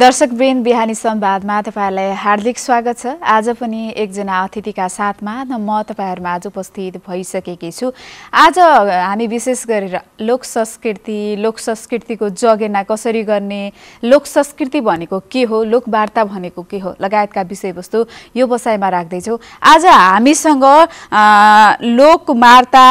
दर्शक बेन बिहानी संवादमा तपाईँहरूलाई हार्दिक स्वागत छ आज पनि एकजना अतिथिका साथमा म तपाईँहरूमा आज उपस्थित भइसकेकी छु आज हामी विशेष गरेर लोक संस्कृति लोक संस्कृतिको जगेना कसरी गर्ने लोक संस्कृति भनेको के हो लोकवार्ता भनेको के हो लगायतका विषयवस्तु यो बसाइमा राख्दैछौँ आज हामीसँग लोकवार्ता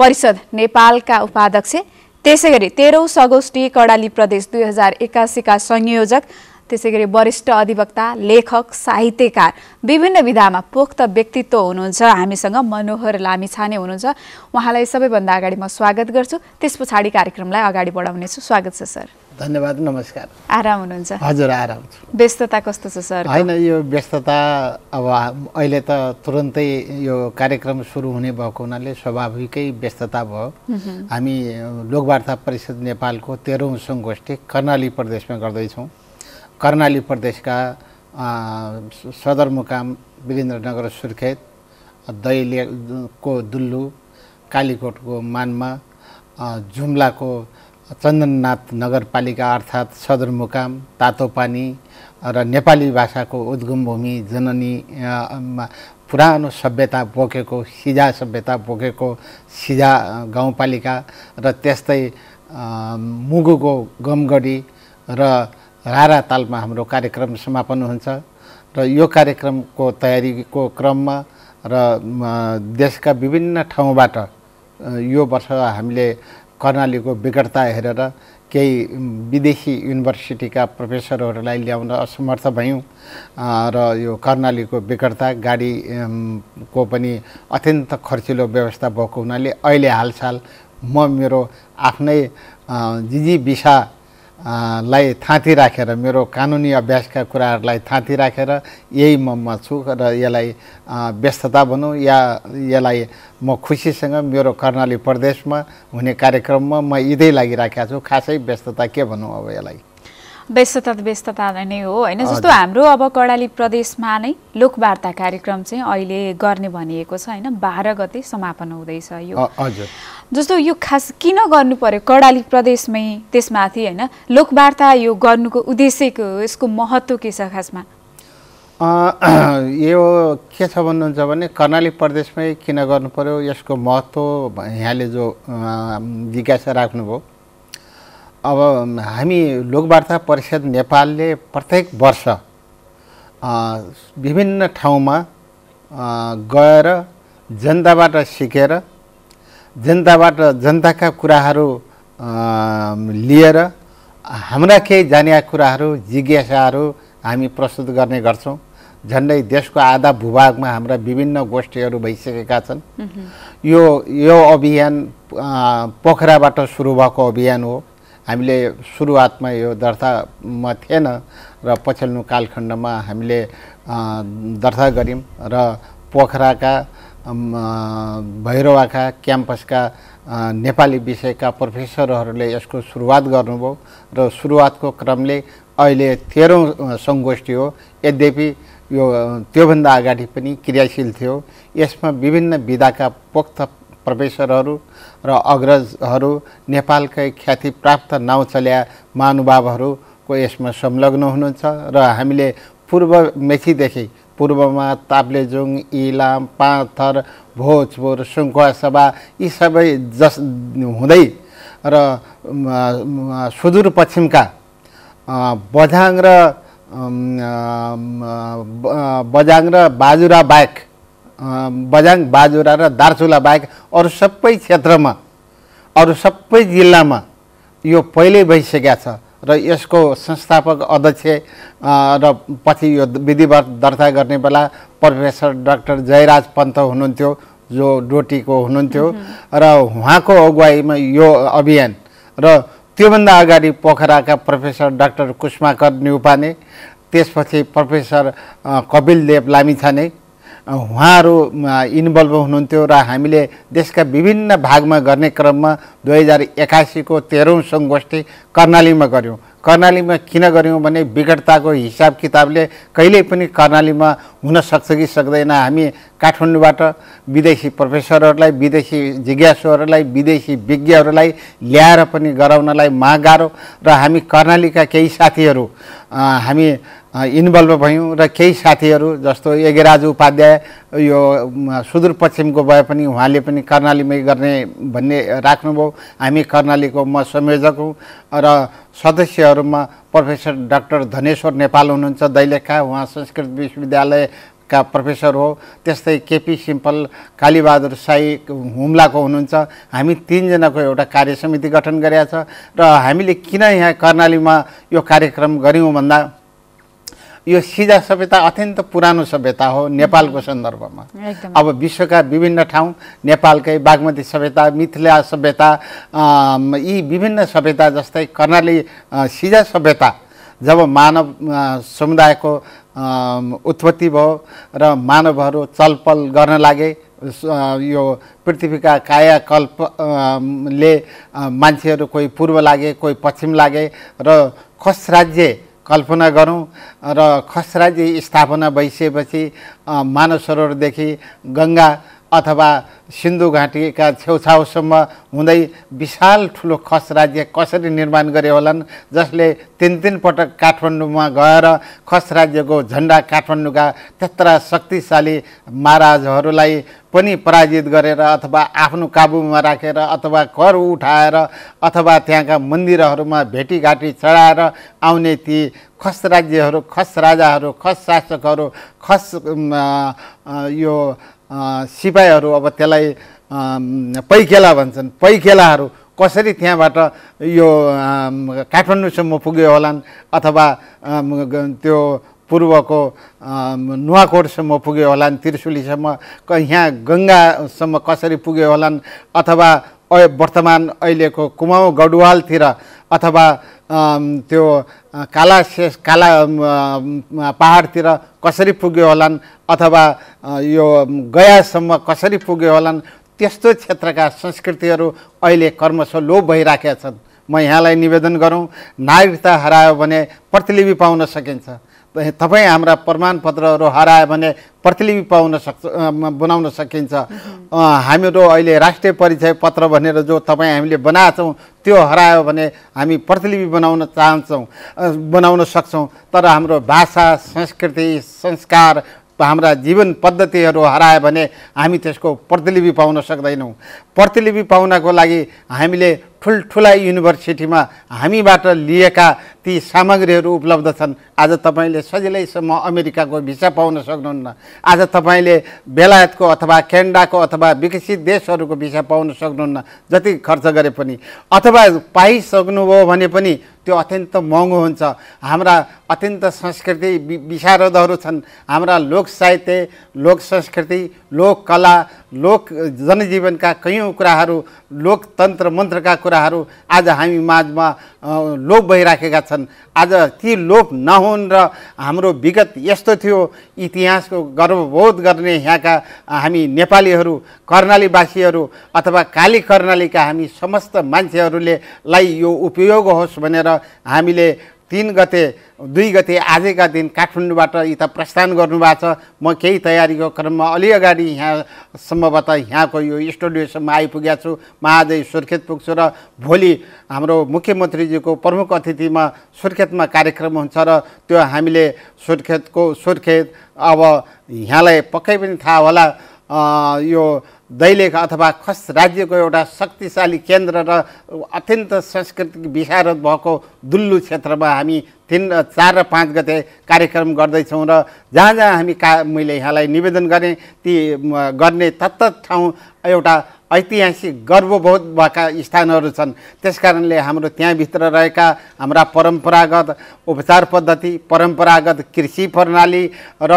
परिषद नेपालका उपाध्यक्ष त्यसै गरी तेह्रौँ सगोष्ठी कर्णाली प्रदेश दुई हजार एक्कासीका संयोजक त्यसै गरी वरिष्ठ अधिवक्ता लेखक साहित्यकार विभिन्न विधामा पोख्त व्यक्तित्व हुनुहुन्छ हामीसँग मनोहर लामिछाने हुनुहुन्छ उहाँलाई सबैभन्दा अगाडि म स्वागत गर्छु त्यस पछाडि कार्यक्रमलाई अगाडि बढाउनेछु स्वागत छ सर धन्यवाद नमस्कार आराम हुनुहुन्छ हजुर आराम व्यस्तता कस्तो छ सर होइन यो व्यस्तता अब अहिले त तुरन्तै यो कार्यक्रम सुरु हुने भएको हुनाले स्वाभाविकै व्यस्तता भयो हामी लोकवार्ता परिषद नेपालको तेह्रौँ सङ्गोष्ठी कर्णाली प्रदेशमा गर्दैछौँ कर्णाली प्रदेशका सदरमुकाम वीरेन्द्रनगर सुर्खेत दैलेको दुल्लु कालीकोटको मानमा जुम्लाको चन्दननाथ नगरपालिका अर्थात् सदरमुकाम तातोपानी र नेपाली भाषाको उद्गम भूमि जननी पुरानो सभ्यता बोकेको सिजा सभ्यता बोकेको सिजा गाउँपालिका र त्यस्तै मुगुको गमगढी र रारा तालमा हाम्रो कार्यक्रम समापन हुन्छ र यो कार्यक्रमको तयारीको क्रममा र देशका विभिन्न ठाउँबाट यो वर्ष हामीले कर्णालीको विकटता हेरेर केही विदेशी युनिभर्सिटीका प्रोफेसरहरूलाई ल्याउन असमर्थ भयौँ र यो कर्णालीको विकटता गाडीको पनि अत्यन्त खर्चिलो व्यवस्था भएको हुनाले अहिले हालसाल म मेरो आफ्नै जिजी भिसा लाई थाँती राखेर मेरो कानुनी अभ्यासका कुराहरूलाई थाँती राखेर यही म म छु र यसलाई व्यस्तता भनौँ या यसलाई म खुसीसँग मेरो कर्णाली प्रदेशमा हुने कार्यक्रममा म यिँदै लागिराखेको छु खासै व्यस्तता के भनौँ अब यसलाई व्यस्तता व्यस्तता नै हो होइन जस्तो हाम्रो अब कर्णाली प्रदेशमा नै लोकवार्ता कार्यक्रम चाहिँ अहिले गर्ने भनिएको छ होइन बाह्र गते समापन हुँदैछ यो जस्तो यो खास किन गर्नु पर्यो कर्णाली प्रदेशमै त्यसमाथि होइन लोकवार्ता यो गर्नुको उद्देश्यको यसको महत्त्व के छ खासमा यो के छ भन्नुहुन्छ भने कर्णाली प्रदेशमै किन गर्नु पर्यो यसको महत्त्व यहाँले जो जिज्ञासा राख्नुभयो अब हामी लोकवार्ता परिषद नेपालले प्रत्येक वर्ष विभिन्न ठाउँमा गएर जनताबाट सिकेर जनताबाट जनताका कुराहरू लिएर हाम्रा केही जाने कुराहरू जिज्ञासाहरू हामी प्रस्तुत गर्ने गर्छौँ झन्डै देशको आधा भूभागमा हाम्रा विभिन्न गोष्ठीहरू भइसकेका छन् यो यो अभियान पोखराबाट सुरु भएको अभियान हो हामीले सुरुवातमा यो दर्तामा थिएन र पछिल्लो कालखण्डमा हामीले दर्ता गऱ्यौँ र पोखराका भैरवाका क्याम्पसका नेपाली विषयका प्रोफेसरहरूले यसको सुरुवात गर्नुभयो र सुरुवातको क्रमले अहिले तेह्रौँ सङ्गोष्ठी हो यद्यपि यो त्योभन्दा अगाडि पनि क्रियाशील थियो यसमा विभिन्न विधाका पोख्त प्रोफेसरहरू र अग्रजहरू नेपालकै ख्यातिप्राप्त नाउँचल्या महानुभावहरूको यसमा संलग्न हुनुहुन्छ र हामीले पूर्व मेथीदेखि पूर्वमा ताप्लेजुङ इलाम पाथर भोजपुर सभा यी सबै जस हुँदै र सुदूरपश्चिमका बझाङ र बझाङ र बाजुरा बाहेक बझाङ बाजुरा र दार्चुला बाहेक अरू सबै क्षेत्रमा अरू सबै जिल्लामा यो पहिल्यै भइसकेका छ र यसको संस्थापक अध्यक्ष र पछि यो विधिवत दर्ता गर्ने बेला प्रोफेसर डाक्टर जयराज पन्त हुनुहुन्थ्यो जो डोटीको हुनुहुन्थ्यो र उहाँको अगुवाईमा यो अभियान र त्योभन्दा अगाडि पोखराका प्रोफेसर डाक्टर कुष्माकर न्युपाने त्यसपछि प्रोफेसर कपिल देव लामिछाने उहाँहरू इन्भल्भ हुनुहुन्थ्यो र हामीले देशका विभिन्न भागमा गर्ने क्रममा दुई हजार एक्कासीको तेह्रौँ सङ्गोष्ठी कर्णालीमा गऱ्यौँ कर्णालीमा किन गऱ्यौँ भने विकटताको हिसाब किताबले कहिल्यै पनि कर्णालीमा हुन सक्छ कि सक्दैन हामी काठमाडौँबाट विदेशी प्रोफेसरहरूलाई विदेशी जिज्ञासुहरूलाई विदेशी विज्ञहरूलाई ल्याएर पनि गराउनलाई माग गाह्रो र हामी कर्णालीका केही साथीहरू हामी इन्भल्भ भयौँ र केही साथीहरू जस्तो यज्ञराज उपाध्याय यो सुदूरपश्चिमको भए पनि उहाँले पनि कर्णालीमै गर्ने भन्ने राख्नुभयो हामी कर्णालीको म संयोजक हुँ र सदस्यहरूमा प्रोफेसर डाक्टर धनेश्वर नेपाल हुनुहुन्छ दैलेखा उहाँ संस्कृत विश्वविद्यालय का प्रोफेसर हो त्यस्तै केपी सिम्पल कालीबहादुर साई हुम्लाको हुनुहुन्छ हामी तिनजनाको एउटा कार्य समिति गठन गरेका छ र हामीले किन यहाँ कर्णालीमा यो कार्यक्रम गऱ्यौँ भन्दा यो सिजा सभ्यता अत्यन्त पुरानो सभ्यता हो नेपालको सन्दर्भमा अब विश्वका विभिन्न ठाउँ नेपालकै बागमती सभ्यता मिथिला सभ्यता यी विभिन्न सभ्यता जस्तै कर्णाली सिजा सभ्यता जब मानव समुदायको उत्पत्ति भयो र मानवहरू चलपल गर्न लागे यो पृथ्वीका ले मान्छेहरू कोही पूर्व लागे कोही पश्चिम लागे र खस राज्य कल्पना गरौँ र खसराजी स्थापना भइसकेपछि मानव सरोवरदेखि गङ्गा अथवा सिन्धु घाटीका छेउछाउसम्म हुँदै विशाल ठुलो खस राज्य कसरी निर्माण गरे होलान् जसले तिन तिन पटक काठमाडौँमा गएर खस राज्यको झन्डा काठमाडौँका त्यत्र शक्तिशाली महाराजहरूलाई पनि पराजित गरेर अथवा आफ्नो काबुमा राखेर अथवा कर उठाएर अथवा त्यहाँका मन्दिरहरूमा भेटीघाटी चढाएर आउने ती खस राज्यहरू खस राजाहरू खस शासकहरू खस यो सिपाहीहरू अब त्यसलाई पैखेला भन्छन् पैखेलाहरू कसरी त्यहाँबाट यो काठमाडौँसम्म पुग्यो होलान् अथवा त्यो पूर्वको नुवाकोटसम्म पुग्यो होलान् त्रिशुलीसम्म यहाँ गङ्गासम्म कसरी पुग्यो होलान् अथवा वर्तमान अहिलेको कुमाउँ गढवालतिर अथवा त्यो काला शेष काला पाहाडतिर कसरी पुग्यो होलान् अथवा यो गयासम्म कसरी पुग्यो होलान् त्यस्तो क्षेत्रका संस्कृतिहरू अहिले कर्मश लोभ भइराखेका छन् म यहाँलाई निवेदन गरौँ नागरिकता हरायो भने प्रतिलिपि पाउन सकिन्छ तपाईँ हाम्रा प्रमाणपत्रहरू हरायो भने प्रतिलिपि पाउन सक्छ बनाउन सकिन्छ हामीहरू अहिले राष्ट्रिय परिचय पत्र भनेर जो तपाईँ हामीले बनाएछौँ त्यो हरायो भने हामी प्रतिलिपि बनाउन चाहन्छौँ बनाउन सक्छौँ तर हाम्रो भाषा संस्कृति संस्कार हाम्रा जीवन पद्धतिहरू हरायो भने हामी त्यसको प्रतिलिपि पाउन सक्दैनौँ प्रतिलिपि पाउनको लागि हामीले ठुल्ठुला युनिभर्सिटीमा हामीबाट लिएका ती सामग्रीहरू उपलब्ध छन् आज तपाईँले सजिलैसम्म अमेरिकाको भिसा पाउन सक्नुहुन्न आज तपाईँले बेलायतको अथवा क्यानाडाको अथवा विकसित देशहरूको भिसा पाउन सक्नुहुन्न जति खर्च गरे पनि अथवा पाइसक्नुभयो भने पनि त्यो अत्यन्त महँगो हुन्छ हाम्रा अत्यन्त संस्कृति विशारदहरू छन् हाम्रा लोक साहित्य लोक संस्कृति लोक कला लोक जनजीवनका कैयौँ कुराहरू लोकतन्त्र मन्त्रका कुरा कुराहरू आज हामी माझमा लोप भइराखेका छन् आज ती लोप नहुन् र हाम्रो विगत यस्तो थियो इतिहासको गर्वबोध गर्ने यहाँका हामी नेपालीहरू कर्णालीवासीहरू अथवा काली कर्णालीका हामी समस्त मान्छेहरूले लाई यो उपयोग होस् भनेर हामीले तिन गते दुई गते आजका दिन काठमाडौँबाट यता प्रस्थान गर्नुभएको छ म केही तयारीको क्रममा अलि अगाडि यहाँ सम्भवतः यहाँको यो स्टुडियोसम्म आइपुगेको छु म आज सुर्खेत पुग्छु र भोलि हाम्रो मुख्यमन्त्रीजीको प्रमुख अतिथिमा सुर्खेतमा कार्यक्रम हुन्छ र त्यो हामीले सुर्खेतको सुर्खेत अब यहाँलाई पक्कै पनि थाहा होला यो दैलेख अथवा खस राज्यको एउटा शक्तिशाली केन्द्र र अत्यन्त सांस्कृतिक विशारद भएको दुल्लु क्षेत्रमा हामी तिन चार र पाँच गते कार्यक्रम गर्दैछौँ र जहाँ जहाँ हामी का मैले यहाँलाई निवेदन गरेँ ती गर्ने तत्त ठाउँ एउटा ऐतिहासिक गर्वबोध भएका स्थानहरू छन् त्यस कारणले हाम्रो त्यहाँभित्र रहेका हाम्रा परम्परागत उपचार पद्धति परम्परागत कृषि प्रणाली र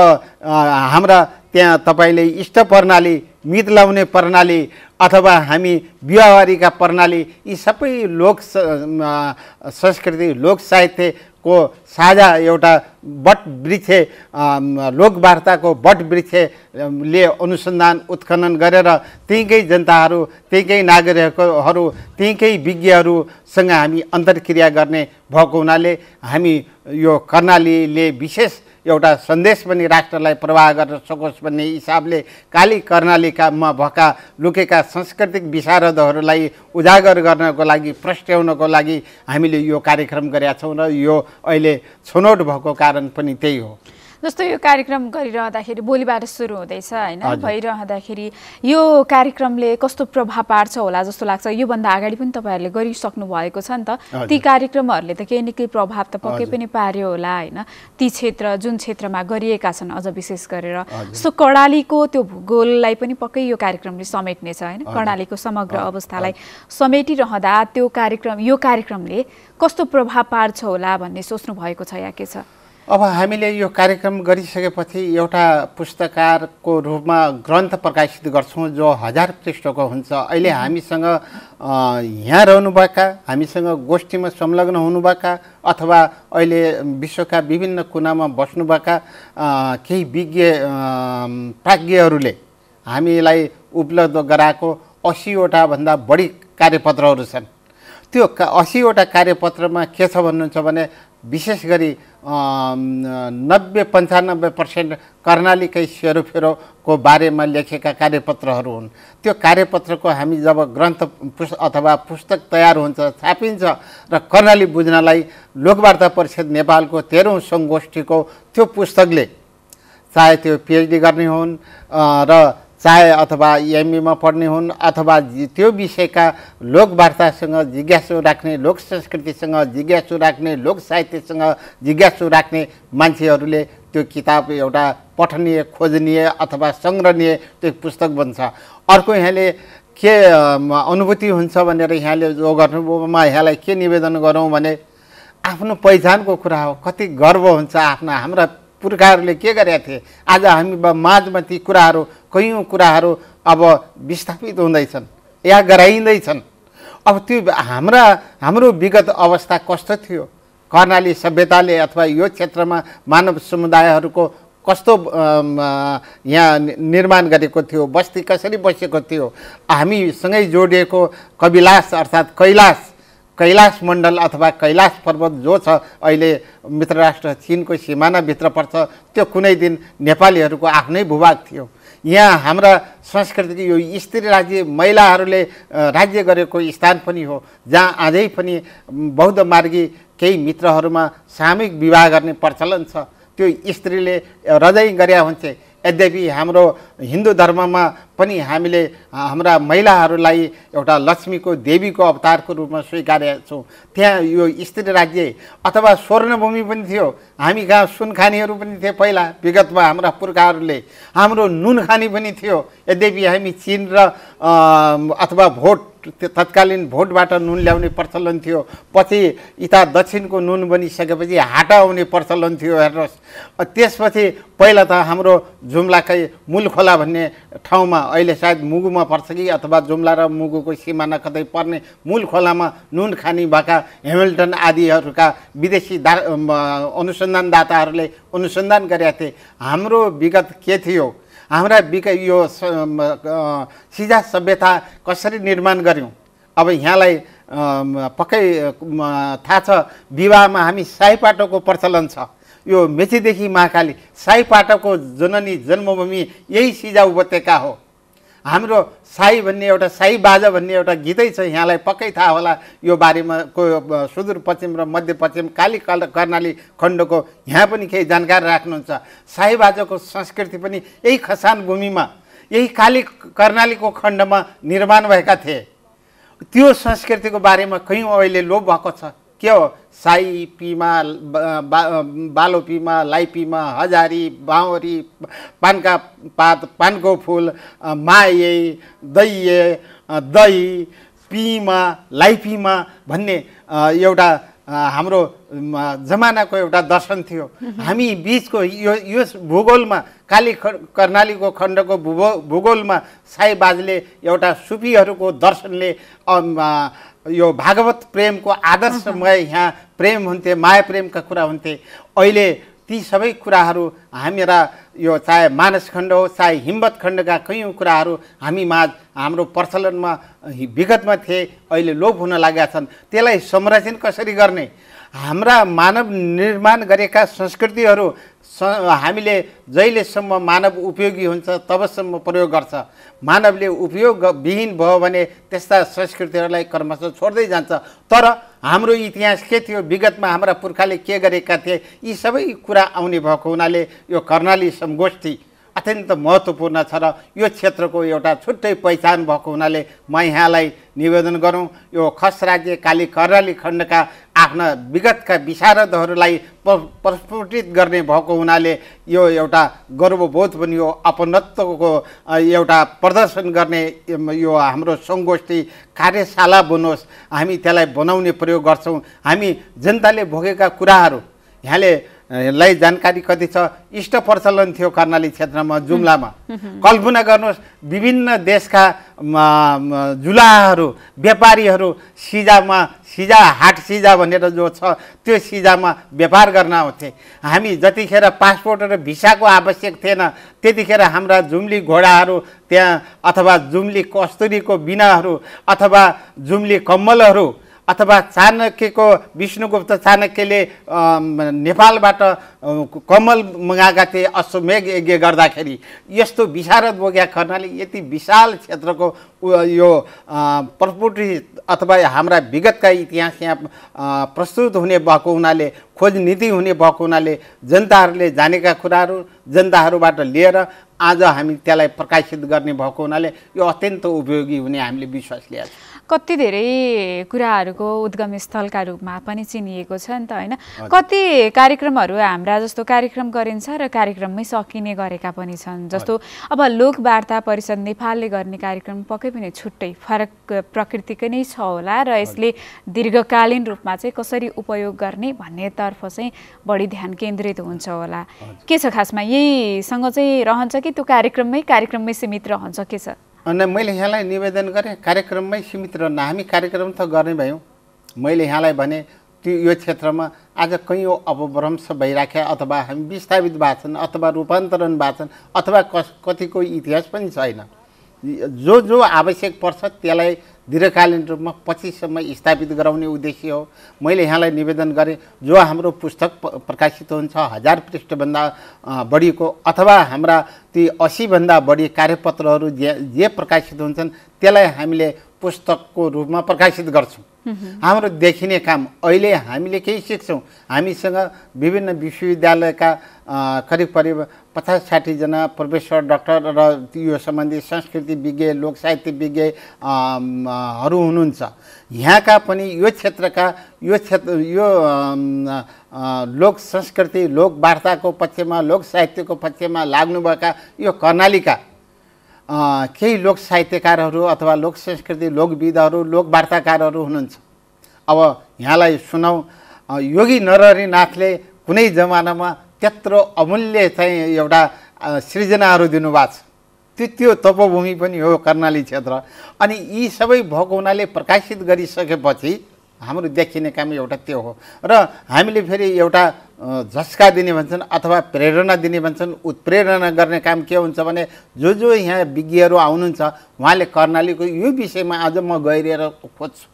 हाम्रा त्यहाँ तपाईँले इष्ट प्रणाली मित लाउने प्रणाली अथवा हामी व्यवहारिका प्रणाली यी सबै लोक संस्कृति लोक साहित्यको साझा एउटा बट वृक्ष लोकवार्ताको बट वृक्षले अनुसन्धान उत्खनन गरेर त्यहीँकै जनताहरू त्यहीँकै नागरिकहरू त्यहीँकै विज्ञहरूसँग हामी अन्तर्क्रिया गर्ने भएको हुनाले हामी यो कर्णालीले विशेष एउटा सन्देश पनि राष्ट्रलाई प्रवाह गर्न सकोस् भन्ने हिसाबले काली कर्णालीकामा भएका लुकेका सांस्कृतिक विशारदहरूलाई उजागर गर्नको लागि प्रस्ट्याउनको लागि हामीले यो कार्यक्रम गरेका छौँ र यो अहिले छनौट भएको कारण पनि त्यही हो जस्तो यो कार्यक्रम गरिरहँदाखेरि बोलीबाट सुरु हुँदैछ होइन भइरहँदाखेरि यो कार्यक्रमले कस्तो प्रभाव पार्छ होला जस्तो लाग्छ योभन्दा अगाडि पनि तपाईँहरूले गरिसक्नु भएको छ नि त ती कार्यक्रमहरूले त केही न केही प्रभाव त पक्कै पनि पार्यो होला होइन ती क्षेत्र जुन क्षेत्रमा गरिएका छन् अझ विशेष गरेर सो कर्णालीको त्यो भूगोललाई पनि पक्कै यो कार्यक्रमले समेट्नेछ होइन कर्णालीको समग्र अवस्थालाई समेटिरहँदा त्यो कार्यक्रम यो कार्यक्रमले कस्तो प्रभाव पार्छ होला भन्ने सोच्नु भएको छ या के छ अब हामीले यो कार्यक्रम गरिसकेपछि एउटा पुस्तकारको रूपमा ग्रन्थ प्रकाशित गर्छौँ जो हजार पृष्ठको हुन्छ अहिले हामीसँग यहाँ रहनुभएका हामीसँग गोष्ठीमा संलग्न हुनुभएका अथवा अहिले विश्वका विभिन्न कुनामा बस्नुभएका केही विज्ञ प्राज्ञहरूले हामीलाई उपलब्ध गराएको भन्दा बढी कार्यपत्रहरू छन् त्यो का असीवटा कार्यपत्रमा के छ भन्नुहुन्छ भने विशेष गरी नब्बे पन्चानब्बे पर्सेन्ट कर्णालीकै सेरोफेरोको बारेमा लेखेका कार्यपत्रहरू हुन् त्यो कार्यपत्रको हामी जब ग्रन्थ पुस् अथवा पुस्तक तयार हुन्छ छापिन्छ र कर्णाली बुझ्नलाई लोकवार्ता परिषद नेपालको तेह्रौँ सङ्गोष्ठीको त्यो पुस्तकले चाहे त्यो पिएचडी गर्ने हुन् र चाहे अथवा एमएमा पढ्ने हुन् अथवा त्यो विषयका लोकवार्तासँग जिज्ञासु राख्ने लोक संस्कृतिसँग जिज्ञासु राख्ने लोक साहित्यसँग जिज्ञासु राख्ने मान्छेहरूले त्यो किताब एउटा पठनीय खोजनीय अथवा सङ्ग्रहणीय त्यो पुस्तक बन्छ अर्को यहाँले के अनुभूति हुन्छ भनेर यहाँले जो गर्नुभयोमा यहाँलाई के निवेदन गरौँ भने आफ्नो पहिचानको कुरा हो कति गर्व हुन्छ आफ्ना हाम्रा पुर्खाहरूले के गरेका थिए आज हामी माझमा ती कुराहरू कयौँ कुराहरू अब विस्थापित हुँदैछन् या गराइँदैछन् अब त्यो हाम्रा हाम्रो विगत अवस्था कस्तो थियो कर्णाली सभ्यताले अथवा यो क्षेत्रमा मानव समुदायहरूको कस्तो यहाँ निर्माण गरेको थियो बस्ती कसरी बसेको थियो हामीसँगै जोडिएको कविलास अर्थात् कैलाश कैलाश मण्डल अथवा कैलाश पर्वत जो छ अहिले मित्र राष्ट्र चिनको सिमानाभित्र पर्छ त्यो कुनै दिन नेपालीहरूको आफ्नै भूभाग थियो यहाँ हाम्रा संस्कृति यो स्त्री राज्य महिलाहरूले राज्य गरेको स्थान पनि हो जहाँ अझै पनि बौद्ध मार्गी केही मित्रहरूमा सामूहिक विवाह गर्ने प्रचलन छ त्यो स्त्रीले रजै गरे हुन्छ यद्यपि हाम्रो हिन्दू धर्ममा पनि हामीले हाम्रा महिलाहरूलाई एउटा लक्ष्मीको देवीको अवतारको रूपमा स्वीकारेका छौँ त्यहाँ यो स्त्री राज्य अथवा स्वर्णभूमि पनि थियो हामी कहाँ सुन खानेहरू पनि थिए पहिला विगतमा हाम्रा पुर्खाहरूले हाम्रो नुन खाने पनि थियो यद्यपि हामी चिन र अथवा भोट त्यो तत्कालीन भोटबाट नुन ल्याउने प्रचलन थियो पछि यता दक्षिणको नुन बनिसकेपछि हाटा आउने प्रचलन थियो हेर्नुहोस् त्यसपछि पहिला त हाम्रो जुम्लाकै मूल खोला भन्ने ठाउँमा अहिले सायद मुगुमा पर्छ कि अथवा जुम्ला र मुगुको सिमाना कतै पर्ने मूल खोलामा नुन खानी भएका हेमिल्टन आदिहरूका विदेशी दा अनुसन्धानदाताहरूले अनुसन्धान गरेका थिए हाम्रो विगत के थियो हाम्रा विक यो सिजा सभ्यता कसरी निर्माण गऱ्यौँ अब यहाँलाई पक्कै थाहा छ विवाहमा हामी साईपाटोको प्रचलन छ यो मेचीदेखि महाकाली साईपाटोको जननी जन्मभूमि यही सिजा उपत्यका हो हाम्रो साई भन्ने एउटा साई बाजा भन्ने एउटा गीतै छ यहाँलाई पक्कै थाहा होला यो बारेमा को सुदूरपश्चिम र मध्यपश्चिम काली कर्णाली खण्डको यहाँ पनि केही जानकार राख्नुहुन्छ साई बाजाको संस्कृति पनि यही खसान भूमिमा यही काली कर्णालीको खण्डमा निर्माण भएका थिए त्यो संस्कृतिको बारेमा कहीँ अहिले लोभ भएको छ के हो साई पिमा बा, बालो पिमा लाइपिमा हजारी बाहुरी पानका पात पानको फुल माए दैए दही पिमा लाइपिमा भन्ने एउटा हाम्रो जमानाको एउटा दर्शन थियो हामी बिचको यो यो भूगोलमा काली ख कर्णालीको खण्डको भूगो भूगोलमा साई बाजले एउटा सुफीहरूको दर्शनले यो भागवत प्रेमको आदर्शमय यहाँ प्रेम हुन्थे माया प्रेमका कुरा हुन्थे अहिले ती सबै कुराहरू हामेरा यो चाहे मानसखण्ड हो चाहे हिम्मत खण्डका कयौँ कुराहरू हामी माझ हाम्रो प्रचलनमा विगतमा थिए अहिले लोप हुन लागेका छन् त्यसलाई संरक्षण कसरी गर्ने हाम्रा मानव निर्माण गरेका संस्कृतिहरू हामीले जहिलेसम्म मानव उपयोगी हुन्छ तबसम्म प्रयोग गर्छ मानवले उपयोग विहीन भयो भने त्यस्ता संस्कृतिहरूलाई कर्मश छोड्दै जान्छ तर हाम्रो इतिहास के थियो विगतमा हाम्रा पुर्खाले के गरेका थिए यी सबै कुरा आउने भएको हुनाले यो कर्णाली सङ्गोष्ठी अत्यन्त महत्त्वपूर्ण छ र यो क्षेत्रको एउटा छुट्टै पहिचान भएको हुनाले म यहाँलाई निवेदन गरौँ यो खस राज्य काली कर्णाली खण्डका आफ्ना विगतका विशारदहरूलाई प्रस्फुटित गर्ने भएको हुनाले यो एउटा गर्वबोध पनि हो अपनत्वको एउटा प्रदर्शन गर्ने यो हाम्रो सङ्गोष्ठी कार्यशाला बनोस् हामी त्यसलाई बनाउने प्रयोग गर्छौँ हामी जनताले भोगेका कुराहरू यहाँले लाई जानकारी कति छ इष्ट प्रचलन थियो कर्णाली क्षेत्रमा जुम्लामा कल्पना गर्नुहोस् विभिन्न देशका जुलाहरू व्यापारीहरू सिजामा सिजा हाट सिजा भनेर जो छ त्यो सिजामा व्यापार गर्न आउँथे हामी जतिखेर पासपोर्ट र भिसाको आवश्यक थिएन त्यतिखेर हाम्रा जुम्ली घोडाहरू त्यहाँ अथवा जुम्ली कस्तुरीको बिनाहरू अथवा जुम्ली कम्मलहरू अथवा चाणक्यको विष्णुगुप्त चाणक्यले नेपालबाट कमल मगाएका थिए अश्वमेघ यज्ञ गर्दाखेरि यस्तो विशारद बोग्या खर्नाले यति विशाल क्षेत्रको यो प्रपुटी अथवा हाम्रा विगतका इतिहास यहाँ प्रस्तुत हुने भएको हुनाले खोज नीति हुने भएको हुनाले जनताहरूले जानेका कुराहरू जनताहरूबाट लिएर आज हामी त्यसलाई प्रकाशित गर्ने भएको हुनाले यो अत्यन्त उपयोगी हुने हामीले विश्वास लिएका छौँ कति धेरै कुराहरूको उद्गम स्थलका रूपमा पनि चिनिएको छ नि त होइन कति कार्यक्रमहरू हाम्रा जस्तो कार्यक्रम गरिन्छ र कार्यक्रममै सकिने गरेका पनि छन् जस्तो अब लोकवार्ता परिषद नेपालले गर्ने कार्यक्रम पक्कै पनि छुट्टै फरक प्रकृतिकै नै छ होला र यसले दीर्घकालीन रूपमा चाहिँ कसरी उपयोग गर्ने भन्नेतर्फ चाहिँ बढी ध्यान केन्द्रित हुन्छ होला के छ खासमा यहीसँग चाहिँ रहन्छ कि त्यो कार्यक्रममै कार्यक्रममै सीमित रहन्छ के छ अनि मैले यहाँलाई निवेदन गरेँ कार्यक्रममै सीमित रहन हामी कार्यक्रम त गर्ने भयौँ मैले यहाँलाई भने त्यो यो क्षेत्रमा आज कैयौँ अपभ्रंश भइराख्या अथवा हामी विस्थापित भाषण अथवा रूपान्तरण भाषण अथवा कस कतिको इतिहास पनि छैन जो जो आवश्यक पर्छ त्यसलाई दीर्घकालीन रूपमा पछिसम्म स्थापित गराउने उद्देश्य हो मैले यहाँलाई निवेदन गरेँ जो हाम्रो पुस्तक प्रकाशित हुन्छ हजार पृष्ठभन्दा बढीको अथवा हाम्रा ती असीभन्दा बढी कार्यपत्रहरू जे जे प्रकाशित हुन्छन् त्यसलाई हामीले पुस्तकको रूपमा प्रकाशित गर्छौँ हाम्रो देखिने काम अहिले हामीले केही सिक्छौँ हामीसँग विभिन्न विश्वविद्यालयका करिब करिब पचास साठीजना प्रोफेसर डक्टर र यो सम्बन्धी संस्कृति विज्ञ लोक साहित्य विज्ञहरू हुनुहुन्छ यहाँका पनि यो क्षेत्रका यो क्षेत्र यो लोक संस्कृति लोकवार्ताको वार्ताको पक्षमा लोक साहित्यको पक्षमा लाग्नुभएका यो कर्णालीका केही लोक साहित्यकारहरू अथवा लोक संस्कृति लोकविदहरू लोकवार्ताकारहरू हुनुहुन्छ अब यहाँलाई सुनाउँ योगी नरहरीनाथले कुनै जमानामा त्यत्रो अमूल्य चाहिँ एउटा सृजनाहरू दिनुभएको छ त्यो त्यो तपभूमि पनि हो कर्णाली क्षेत्र अनि यी सबै भएको हुनाले प्रकाशित गरिसकेपछि हाम्रो देखिने काम एउटा त्यो हो र हामीले फेरि एउटा झस्का दिने भन्छन् अथवा प्रेरणा दिने भन्छन् उत्प्रेरणा गर्ने काम के हुन्छ भने जो जो यहाँ विज्ञहरू आउनुहुन्छ उहाँले कर्णालीको यो विषयमा आज म गहिरिएर खोज्छु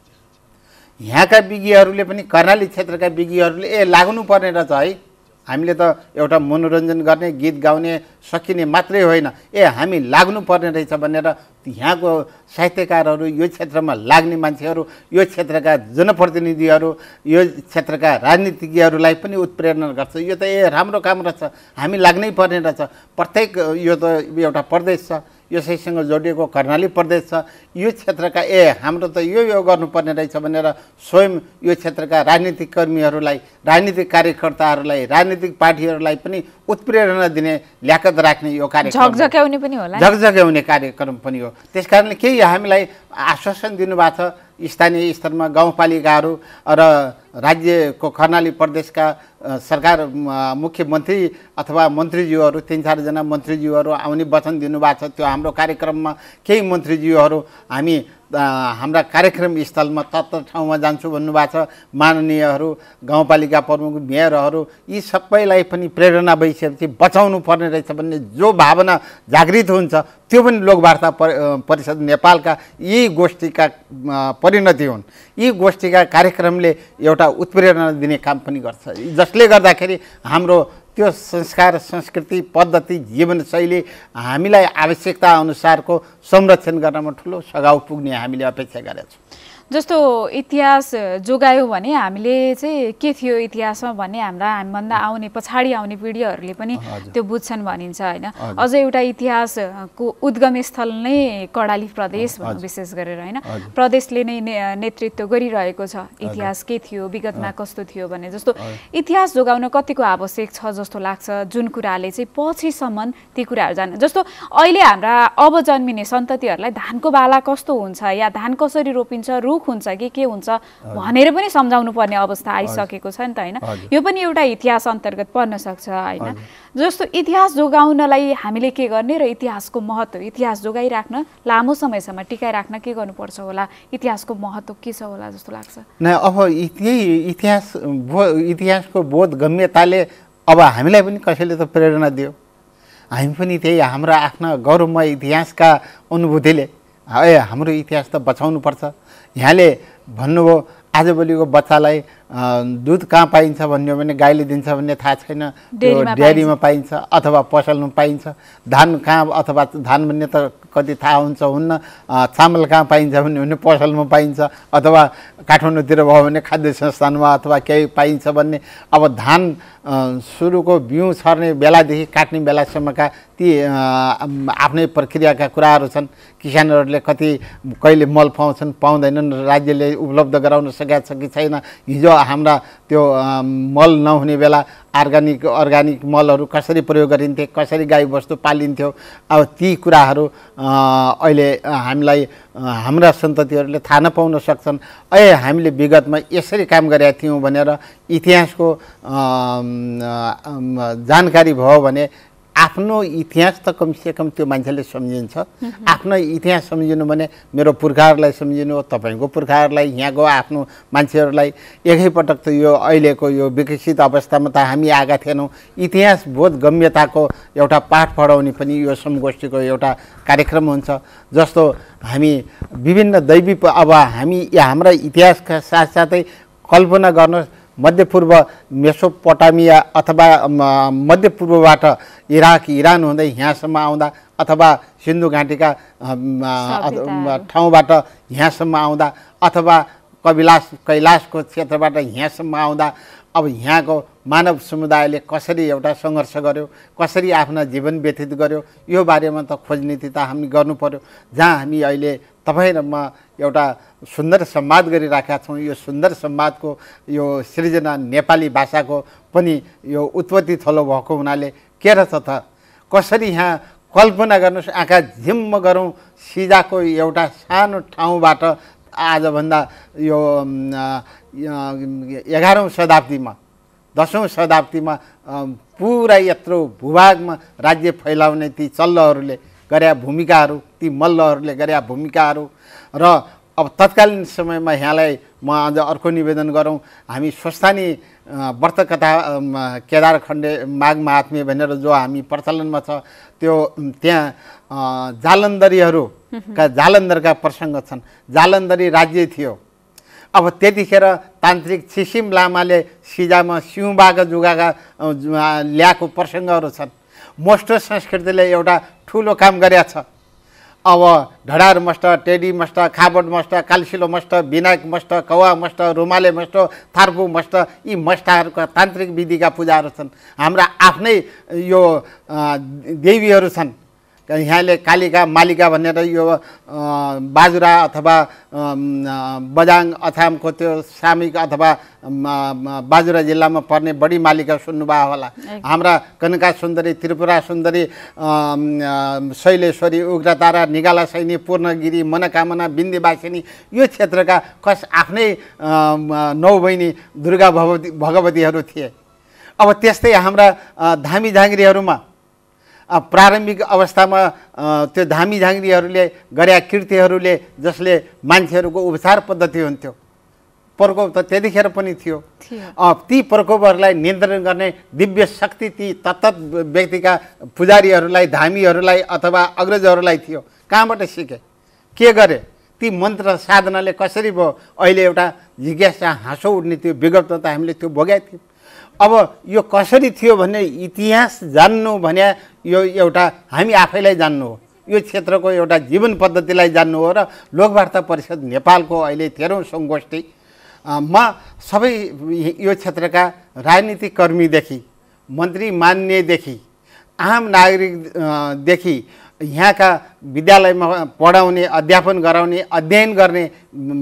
यहाँका विज्ञहरूले पनि कर्णाली क्षेत्रका विज्ञहरूले ए लाग्नुपर्ने रहेछ है हामीले त एउटा मनोरञ्जन गर्ने गीत गाउने सकिने मात्रै होइन ए हामी लाग्नुपर्ने रहेछ भनेर यहाँको साहित्यकारहरू यो क्षेत्रमा लाग्ने मान्छेहरू यो क्षेत्रका जनप्रतिनिधिहरू यो क्षेत्रका राजनीतिज्ञहरूलाई पनि उत्प्रेरणा गर्छ यो त ए राम्रो काम रहेछ हामी लाग्नै पर्ने रहेछ प्रत्येक यो त एउटा प्रदेश छ यसैसँग जोडिएको कर्णाली प्रदेश छ यो क्षेत्रका ए हाम्रो त यो यो गर्नुपर्ने रहेछ भनेर स्वयं यो क्षेत्रका राजनीतिक कर्मीहरूलाई राजनीतिक कार्यकर्ताहरूलाई राजनीतिक पार्टीहरूलाई पनि उत्प्रेरणा दिने ल्याकत राख्ने यो कार्यक्रम झकझक्याउने पनि होला झकझक्याउने कार्यक्रम पनि हो त्यस कारणले केही हामीलाई आश्वासन दिनुभएको छ स्थानीय स्तरमा गाउँपालिकाहरू र राज्यको कर्णाली प्रदेशका सरकार मुख्यमन्त्री अथवा मन्त्रीज्यूहरू तिन चारजना मन्त्रीज्यूहरू आउने वचन दिनुभएको छ त्यो हाम्रो कार्यक्रममा केही मन्त्रीज्यूहरू हामी हाम्रा कार्यक्रम स्थलमा तत्त ठाउँमा जान्छु भन्नुभएको छ माननीयहरू गाउँपालिका प्रमुख मेयरहरू यी सबैलाई पनि प्रेरणा भइसकेपछि बचाउनु पर्ने रहेछ भन्ने जो भावना जागृत हुन्छ त्यो पनि लोकवार्ता परिषद नेपालका यी गोष्ठीका परिणति हुन् यी गोष्ठीका कार्यक्रमले एउटा उत्प्रेरणा दिने काम पनि गर्छ जसले गर्दाखेरि हाम्रो त्यो संस्कार संस्कृति पद्धति जीवनशैली हामीलाई आवश्यकता अनुसारको संरक्षण गर्नमा ठुलो सघाउ पुग्ने हामीले अपेक्षा गरेका छौँ जस्तो इतिहास जोगायो भने हामीले चाहिँ के थियो इतिहासमा भन्ने हाम्रा हामीभन्दा आउने पछाडि आउने पिँढीहरूले पनि त्यो बुझ्छन् भनिन्छ होइन अझ एउटा इतिहासको उद्गम स्थल नै कडाली प्रदेश विशेष गरेर होइन प्रदेशले नै नेतृत्व गरिरहेको छ इतिहास के थियो विगतमा कस्तो थियो भने जस्तो इतिहास जोगाउन कतिको आवश्यक छ जस्तो लाग्छ जुन कुराले चाहिँ पछिसम्म ती कुराहरू जान जस्तो अहिले हाम्रा अब जन्मिने सन्ततिहरूलाई धानको बाला कस्तो हुन्छ या धान कसरी रोपिन्छ रुख दुःख हुन्छ कि के हुन्छ भनेर पनि सम्झाउनु पर्ने अवस्था आइसकेको छ नि त होइन यो पनि एउटा इतिहास अन्तर्गत पर्न सक्छ होइन जस्तो इतिहास जोगाउनलाई हामीले के गर्ने र इतिहासको महत्त्व इतिहास जोगाइराख्न लामो समयसम्म टिकाइराख्न के गर्नुपर्छ होला इतिहासको महत्त्व के छ होला जस्तो लाग्छ न अब त्यही इतिहास इतिहासको बोध गम्यताले अब हामीलाई पनि कसैले त प्रेरणा दियो हामी पनि त्यही हाम्रो आफ्ना गौरवमय इतिहासका अनुभूतिले ए हाम्रो इतिहास त बचाउनुपर्छ यहाँले भन्नुभयो आजभोलिको बच्चालाई दुध कहाँ पाइन्छ भन्यो भने गाईले दिन्छ भन्ने थाहा छैन त्यो डेरीमा पाइन्छ अथवा पसलमा पाइन्छ धान कहाँ अथवा धान भन्ने त कति थाहा हुन्छ हुन्न चामल कहाँ पाइन्छ भन्यो भने पसलमा पाइन्छ अथवा काठमाडौँतिर भयो भने खाद्य संस्थानमा अथवा केही पाइन्छ भन्ने अब धान सुरुको बिउ छर्ने बेलादेखि काट्ने बेलासम्मका ती आफ्नै प्रक्रियाका कुराहरू छन् किसानहरूले कति कहिले मल पाउँछन् पाउँदैनन् राज्यले उपलब्ध गराउन सकेका छ कि छैन हिजो हाम्रा त्यो मल नहुने बेला अर्ग्यानिक अर्ग्यानिक मलहरू कसरी प्रयोग गरिन्थे कसरी गाईबस्तु पालिन्थ्यो अब ती कुराहरू अहिले हामीलाई हाम्रा सन्ततिहरूले थाहा नपाउन सक्छन् ए हामीले विगतमा यसरी काम गरेका थियौँ भनेर इतिहासको जानकारी भयो भने आफ्नो इतिहास त कमसेकम त्यो मान्छेले सम्झिन्छ आफ्नो इतिहास सम्झिनु भने मेरो पुर्खाहरूलाई सम्झिनु तपाईँको पुर्खाहरूलाई यहाँको आफ्नो मान्छेहरूलाई एकैपटक त यो अहिलेको यो विकसित अवस्थामा त हामी आएका थिएनौँ इतिहास बोध गम्यताको एउटा पाठ पढाउने पनि यो समगोष्ठीको एउटा कार्यक्रम हुन्छ जस्तो हामी विभिन्न दैवी अब हामी हाम्रा इतिहासका साथसाथै कल्पना गर्न मध्यपूर्व मेसोपोटामिया अथवा मध्यपूर्वबाट इराक इरान हुँदै यहाँसम्म आउँदा अथवा सिन्धु घाँटीका ठाउँबाट यहाँसम्म आउँदा अथवा कविलास कैलाशको क्षेत्रबाट यहाँसम्म आउँदा अब यहाँको मानव समुदायले कसरी एउटा सङ्घर्ष गर्यो कसरी आफ्ना जीवन व्यतीत गर्यो यो बारेमा त खोजनीति त हामी गर्नु पऱ्यो जहाँ हामी अहिले तपाईँ र म एउटा सुन्दर संवाद गरिराखेका छौँ यो सुन्दर संवादको यो सृजना नेपाली भाषाको पनि यो उत्पत्ति थलो भएको हुनाले के रहेछ त कसरी यहाँ कल्पना गर्नुहोस् आँखा झिम्म गरौँ सिजाको एउटा सानो ठाउँबाट आजभन्दा यो एघारौँ शताब्दीमा दसौँ शताब्दीमा पुरा यत्रो भूभागमा राज्य फैलाउने ती चल्लहरूले गरे भूमिकाहरू ती मल्लहरूले गरेका भूमिकाहरू र अब तत्कालीन समयमा यहाँलाई म आज अर्को निवेदन गरौँ हामी स्वस्थानी व्रतकथा केदार खण्डे माघ महात्मे भनेर जो हामी प्रचलनमा छ त्यो त्यहाँ जालन्दरीहरूका जालन्दरका प्रसङ्ग छन् जालन्दरी राज्य थियो अब त्यतिखेर तान्त्रिक छिसिम लामाले सिजामा सिउँबाका जुगाका ल्याएको प्रसङ्गहरू छन् मोस्टो संस्कृतिले एउटा ठुलो काम गरेका छ अब ढडार मस्ट टेडी मस्ट खाबट मस्ट कालसिलो मस्ट विनायक मस्ट कौवा मस्ट रुमाले मस्ट थार्पु मस्ट यी मस्टाहरूका तान्त्रिक विधिका पूजाहरू छन् हाम्रा आफ्नै यो देवीहरू छन् यहाँले कालिका मालिका भनेर यो बाजुरा अथवा बजाङ अछामको त्यो सामिक अथवा बाजुरा जिल्लामा पर्ने बढी मालिका सुन्नुभयो होला हाम्रा कनका सुन्दरी त्रिपुरा सुन्दरी शैलेश्वरी उग्रतारा निगाला सैनी पूर्णगिरी मनोकामना बिन्दीवासिनी यो क्षेत्रका कस आफ्नै नौ बहिनी दुर्गा भगवती भगवतीहरू थिए अब त्यस्तै हाम्रा धामी झाँग्रीहरूमा प्रारम्भिक अवस्थामा त्यो धामी झाङ्रीहरूले गरेका कृतिहरूले जसले मान्छेहरूको उपचार पद्धति हुन्थ्यो प्रकोप त त्यतिखेर पनि थियो ती प्रकोपहरूलाई नियन्त्रण गर्ने दिव्य शक्ति ती तत्त व्यक्तिका पुजारीहरूलाई धामीहरूलाई अथवा अग्रजहरूलाई थियो कहाँबाट सिके के गरे ती मन्त्र साधनाले कसरी भयो अहिले एउटा जिज्ञासा हाँसो उठ्ने त्यो विगत त हामीले त्यो भोग्या थियौँ अब यो कसरी थियो भने इतिहास जान्नु भने यो एउटा हामी आफैलाई जान्नु हो यो क्षेत्रको एउटा जीवन पद्धतिलाई जान्नु हो र लोकवार्ता परिषद नेपालको अहिले तेह्रौँ सङ्गोष्ठी मा सबै यो क्षेत्रका राजनीतिक कर्मीदेखि मन्त्री मान्यदेखि आम नागरिकदेखि यहाँका विद्यालयमा पढाउने अध्यापन गराउने अध्ययन गर्ने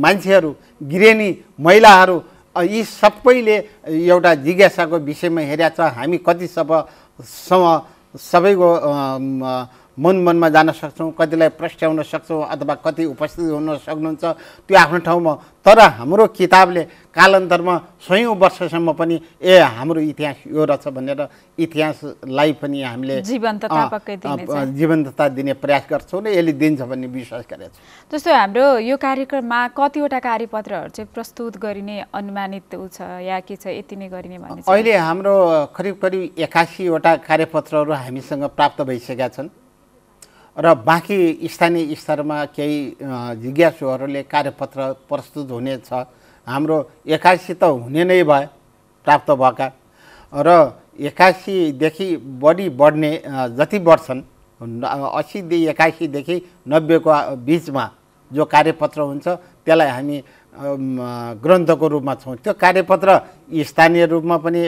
मान्छेहरू गृहिणी महिलाहरू यी सबैले एउटा जिज्ञासाको विषयमा हेरेका छ हामी कतिसम्म सबैको मन मनमा जान सक्छौँ कतिलाई प्रस्ट्याउन सक्छौँ अथवा कति उपस्थित हुन सक्नुहुन्छ त्यो आफ्नो ठाउँमा तर हाम्रो किताबले कालान्तरमा सयौँ वर्षसम्म पनि ए हाम्रो इतिहास यो रहेछ भनेर इतिहासलाई पनि हामीले जीवन्तता दिने प्रयास गर्छौँ र यसले दिन्छ भन्ने विश्वास गरेको छ जस्तो हाम्रो यो कार्यक्रममा कतिवटा कार्यपत्रहरू चाहिँ प्रस्तुत गरिने अनुमानित छ या के छ यति नै गरिने भन्ने अहिले हाम्रो करिब करिब एकासीवटा कार्यपत्रहरू हामीसँग प्राप्त भइसकेका छन् र बाँकी स्थानीय स्तरमा केही जिज्ञासुहरूले कार्यपत्र प्रस्तुत हुनेछ हाम्रो एक्कासी त हुने नै भयो प्राप्त भएका र एक्कासीदेखि बढी बढ्ने जति बढ्छन् असीदेखि एक्कासीदेखि नब्बेको बिचमा जो कार्यपत्र हुन्छ त्यसलाई हामी ग्रन्थको रूपमा छौँ त्यो कार्यपत्र स्थानीय रूपमा पनि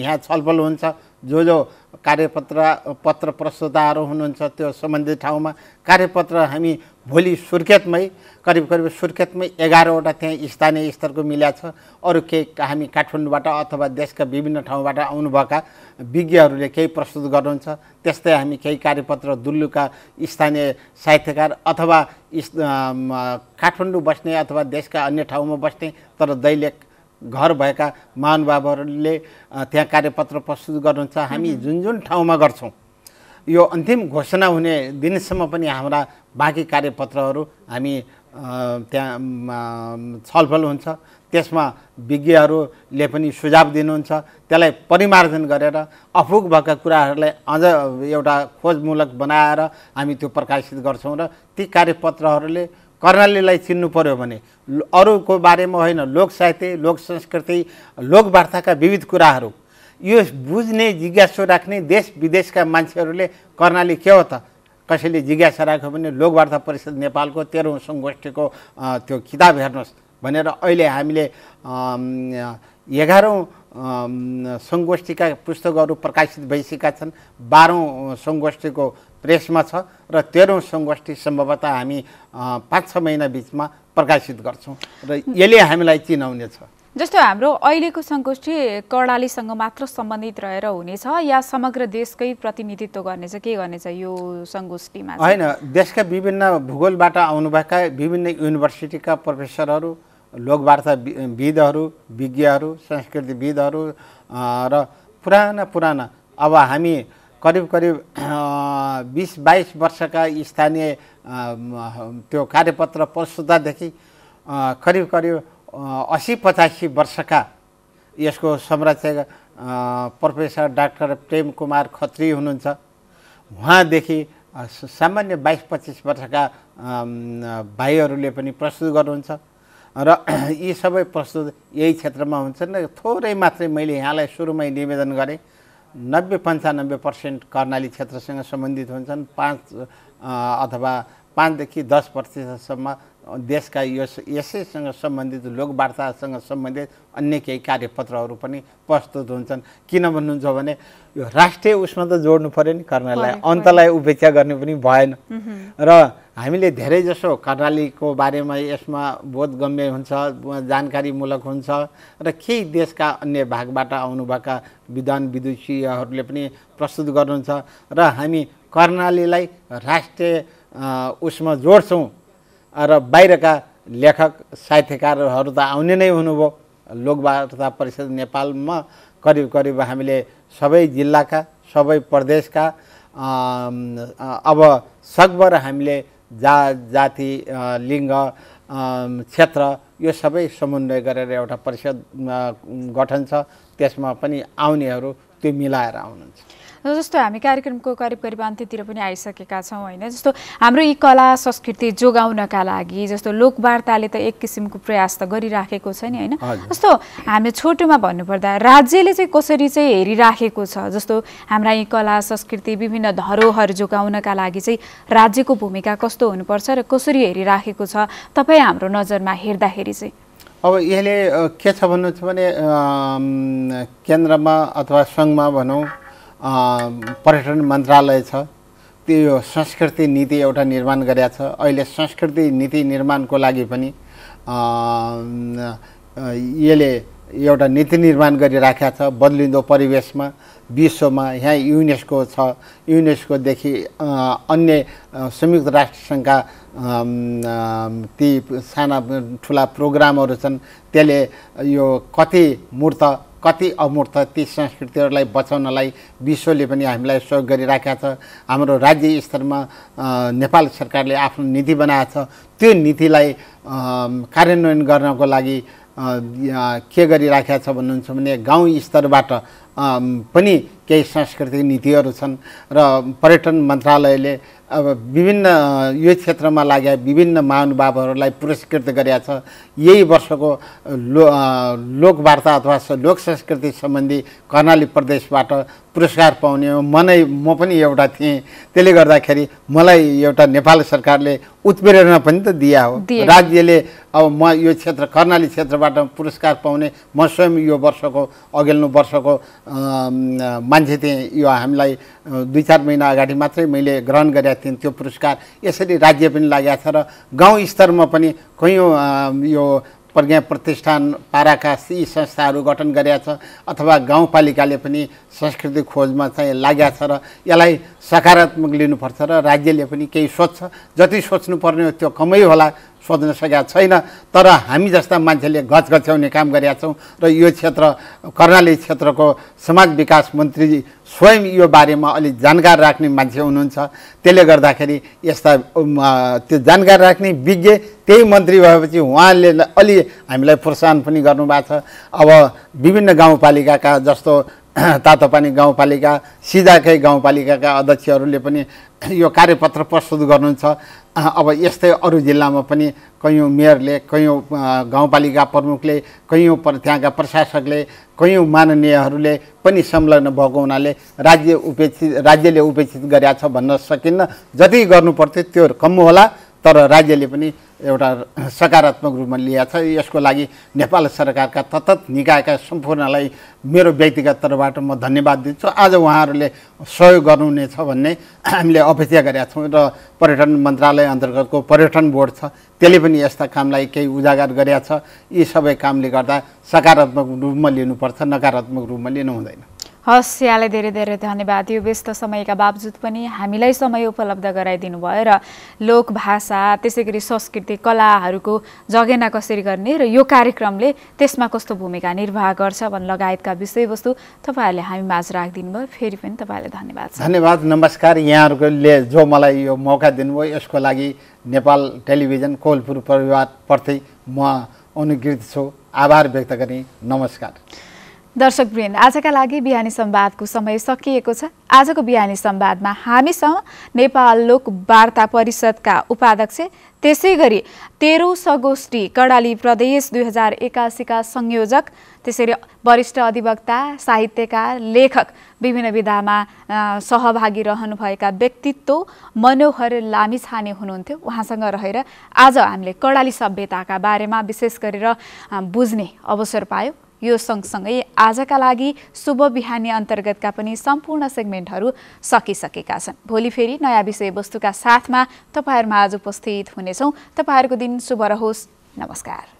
यहाँ छलफल हुन्छ जो जो कार्यपत्र पत्र प्रस्तुताहरू हुनुहुन्छ त्यो सम्बन्धित ठाउँमा कार्यपत्र हामी भोलि सुर्खेतमै करिब करिब सुर्खेतमै एघारवटा त्यहाँ स्थानीय स्तरको मिल्या छ अरू केही हामी काठमाडौँबाट अथवा देशका विभिन्न ठाउँबाट आउनुभएका विज्ञहरूले केही प्रस्तुत गर्नुहुन्छ त्यस्तै हामी केही कार्यपत्र दुल्लुका स्थानीय साहित्यकार अथवा काठमाडौँ बस्ने अथवा देशका अन्य ठाउँमा बस्ने तर दैलेख घर भएका महानुभावहरूले त्यहाँ कार्यपत्र प्रस्तुत गर्नुहुन्छ हामी जुन जुन ठाउँमा गर्छौँ यो अन्तिम घोषणा हुने दिनसम्म पनि हाम्रा बाँकी कार्यपत्रहरू हामी त्यहाँ छलफल हुन्छ त्यसमा विज्ञहरूले पनि सुझाव दिनुहुन्छ त्यसलाई परिमार्जन गरेर अफुक भएका कुराहरूलाई अझ एउटा खोजमूलक बनाएर हामी त्यो प्रकाशित गर्छौँ र ती कार्यपत्रहरूले कर्णालीलाई चिन्नु पर्यो भने अरूको बारेमा होइन लोक साहित्य लोक संस्कृति लोकवार्ताका विविध कुराहरू यो बुझ्ने जिज्ञासो राख्ने देश विदेशका मान्छेहरूले कर्णाली के हो त कसैले जिज्ञासा राख्यो भने लोकवार्ता परिषद नेपालको तेह्रौँ सङ्गोष्ठीको त्यो किताब हेर्नुहोस् भनेर अहिले हामीले एघारौँ सङ्गोष्ठीका पुस्तकहरू प्रकाशित भइसकेका छन् बाह्रौँ सङ्गोष्ठीको प्रेसमा छ र तेह्रौँ सङ्गोष्ठी सम्भवतः हामी पाँच छ महिना बिचमा प्रकाशित गर्छौँ र यसले हामीलाई चिनाउने छ जस्तो हाम्रो अहिलेको सङ्गोष्ठी कर्णालीसँग मात्र सम्बन्धित रहेर हुनेछ या समग्र देशकै प्रतिनिधित्व गर्नेछ के गर्नेछ यो सङ्गोष्ठीमा होइन देशका विभिन्न भूगोलबाट आउनुभएका विभिन्न युनिभर्सिटीका प्रोफेसरहरू लोकवार्ता विदहरू विज्ञहरू संस्कृतिविदहरू र पुराना पुराना अब हामी करिब करिब बिस बाइस वर्षका स्थानीय त्यो कार्यपत्र प्रस्तुतादेखि करिब करिब असी पचासी वर्षका यसको संरक्षक प्रोफेसर डाक्टर प्रेम कुमार खत्री हुनुहुन्छ उहाँदेखि सामान्य बाइस पच्चिस वर्षका भाइहरूले पनि प्रस्तुत गर्नुहुन्छ र यी सबै प्रस्तुत यही क्षेत्रमा हुन्छन् थोरै मात्रै मैले यहाँलाई सुरुमै निवेदन गरेँ नब्बे पन्चानब्बे पर्सेन्ट कर्णाली क्षेत्रसँग सम्बन्धित हुन्छन् पाँच अथवा पाँचदेखि दस प्रतिशतसम्म देशका यस यसैसँग सम्बन्धित लोकवार्तासँग सम्बन्धित अन्य केही कार्यपत्रहरू पनि प्रस्तुत हुन्छन् किन भन्नुहुन्छ भने यो राष्ट्रिय उसमा त जोड्नु पऱ्यो नि कर्णालीलाई अन्तलाई उपेक्षा गर्ने पनि भएन र हामीले धेरैजसो कर्णालीको बारेमा यसमा बोधगम्य हुन्छ जानकारीमूलक हुन्छ र केही देशका अन्य भागबाट आउनुभएका विद्वान विदुषीहरूले पनि प्रस्तुत गर्नुहुन्छ र हामी कर्णालीलाई राष्ट्रिय उसमा जोड्छौँ र बाहिरका लेखक साहित्यकारहरू त आउने नै हुनुभयो लोकवार्ता परिषद नेपालमा करिब करिब हामीले सबै जिल्लाका सबै प्रदेशका अब सकभर हामीले जा जाति लिङ्ग क्षेत्र यो सबै समन्वय गरेर एउटा परिषद गठन छ त्यसमा पनि आउनेहरू त्यो मिलाएर आउनुहुन्छ जस्तो हामी कार्यक्रमको करिब करिब अन्त्यतिर पनि आइसकेका छौँ होइन जस्तो हाम्रो यी कला संस्कृति जोगाउनका लागि जस्तो लोकवार्ताले त एक किसिमको प्रयास त गरिराखेको छ नि होइन जस्तो हामी छोटोमा भन्नुपर्दा राज्यले चाहिँ कसरी चाहिँ हेरिराखेको छ जस्तो हाम्रा यी कला संस्कृति विभिन्न धरोहर जोगाउनका लागि चाहिँ राज्यको भूमिका कस्तो हुनुपर्छ र कसरी हेरिराखेको छ तपाईँ हाम्रो नजरमा हेर्दाखेरि चाहिँ अब यसले के छ भन्नु छ भने केन्द्रमा अथवा सङ्घमा भनौँ पर्यटन मन्त्रालय छ त्यो संस्कृति नीति एउटा निर्माण गरेका छ अहिले संस्कृति नीति निर्माणको लागि पनि यसले एउटा नीति निर्माण गरिराखेका छ बदलिँदो परिवेशमा विश्वमा यहाँ युनेस्को छ युनेस्कोदेखि अन्य संयुक्त राष्ट्रसङ्घका ती साना ठुला प्रोग्रामहरू छन् त्यसले यो कति मूर्त कति अमूर्त ती संस्कृतिहरूलाई बचाउनलाई विश्वले पनि हामीलाई सहयोग गरिराखेका छ हाम्रो राज्य स्तरमा नेपाल सरकारले आफ्नो नीति बनाएको छ त्यो नीतिलाई कार्यान्वयन गर्नको लागि के गरिराखेका छ भन्नुहुन्छ भने गाउँ स्तरबाट पनि केही सांस्कृतिक नीतिहरू छन् र पर्यटन मन्त्रालयले अब विभिन्न यो क्षेत्रमा लागेका विभिन्न महानुभावहरूलाई पुरस्कृत गरेका छ यही वर्षको लो लोकवार्ता अथवा लोक संस्कृति सम्बन्धी कर्णाली प्रदेशबाट पुरस्कार पाउने मनै म पनि एउटा थिएँ त्यसले गर्दाखेरि मलाई एउटा नेपाल सरकारले उत्प्रेरणा पनि त दिया हो राज्यले अब म यो क्षेत्र कर्णाली क्षेत्रबाट पुरस्कार पाउने म स्वयं यो वर्षको अघिल्लो वर्षको मान्छे चाहिँ यो हामीलाई दुई चार महिना अगाडि मात्रै मैले ग्रहण गरेका थिएँ त्यो पुरस्कार यसरी राज्य पनि लागेको छ र गाउँ स्तरमा पनि कयौँ यो प्रज्ञा प्रतिष्ठान पाराका यी संस्थाहरू गठन गरेका छ अथवा गाउँपालिकाले पनि संस्कृति खोजमा चाहिँ लागेको छ र यसलाई सकारात्मक लिनुपर्छ र राज्यले पनि केही सोच्छ जति सोच्नुपर्ने हो त्यो कमै होला सोध्न सकेका छैन तर हामी जस्ता मान्छेले घचघच्याउने काम गरेका छौँ र यो क्षेत्र कर्णाली क्षेत्रको समाज विकास मन्त्री स्वयं यो बारेमा अलिक जानकार राख्ने मान्छे हुनुहुन्छ त्यसले गर्दाखेरि यस्ता त्यो जानकार राख्ने विज्ञ त्यही मन्त्री भएपछि उहाँले अलि हामीलाई प्रोत्साहन पनि गर्नुभएको छ अब विभिन्न गाउँपालिकाका जस्तो तातो तातोपानी गाउँपालिका सिधाकै गाउँपालिकाका अध्यक्षहरूले पनि यो कार्यपत्र प्रस्तुत गर्नुहुन्छ अब यस्तै अरू जिल्लामा पनि कैयौँ मेयरले कैयौँ गाउँपालिका प्रमुखले कैयौँ त्यहाँका प्रशासकले कैयौँ माननीयहरूले पनि संलग्न भएको हुनाले राज्य उपेक्षित राज्यले उपेक्षित गरेका छ भन्न सकिन्न जति गर्नुपर्थ्यो त्यो कम होला तर राज्यले पनि एउटा सकारात्मक रूपमा लिएको छ यसको लागि नेपाल सरकारका तत्त निकायका सम्पूर्णलाई मेरो व्यक्तिगत तर्फबाट म धन्यवाद दिन्छु आज उहाँहरूले सहयोग गर्नुहुनेछ भन्ने हामीले अपेक्षा गरेका छौँ र पर्यटन मन्त्रालय अन्तर्गतको पर्यटन बोर्ड छ त्यसले पनि यस्ता कामलाई केही उजागर गरेका छ यी सबै कामले गर्दा सकारात्मक रूपमा लिनुपर्छ नकारात्मक रूपमा लिनु हुँदैन हस् यहाँलाई धेरै धेरै धन्यवाद यो व्यस्त समयका बावजुद पनि हामीलाई समय उपलब्ध गराइदिनु भयो र लोक भाषा त्यसै गरी संस्कृति कलाहरूको जगेना कसरी गर्ने र यो कार्यक्रमले त्यसमा कस्तो भूमिका निर्वाह गर्छ भन्ने लगायतका विषयवस्तु तपाईँहरूले हामी माझ राखिदिनु भयो फेरि पनि तपाईँलाई धन्यवाद धन्यवाद नमस्कार यहाँहरूले जो मलाई यो मौका दिनुभयो यसको लागि नेपाल टेलिभिजन कोलपुर परिवारप्रति म अनुकृत छु आभार व्यक्त गरेँ नमस्कार दर्शक वृन्द आजका लागि बिहानी सम्वादको समय सकिएको छ आजको बिहानी सम्वादमा हामीसँग नेपाल लोक वार्ता परिषदका उपाध्यक्ष त्यसै गरी तेह्रौँ सगोष्ठी कर्णाली प्रदेश दुई हजार एकासीका संयोजक त्यसरी वरिष्ठ अधिवक्ता साहित्यकार लेखक विभिन्न विधामा सहभागी रहनुभएका व्यक्तित्व मनोहर लामिछाने हुनुहुन्थ्यो उहाँसँग रहेर आज हामीले कर्णाली सभ्यताका बारेमा विशेष गरेर बुझ्ने अवसर पायौँ यो सँगसँगै आजका लागि शुभ बिहानी अन्तर्गतका पनि सम्पूर्ण सेगमेन्टहरू सकिसकेका छन् भोलि फेरि नयाँ विषयवस्तुका साथमा तपाईँहरूमा आज उपस्थित हुनेछौँ तपाईँहरूको दिन शुभ रहोस् नमस्कार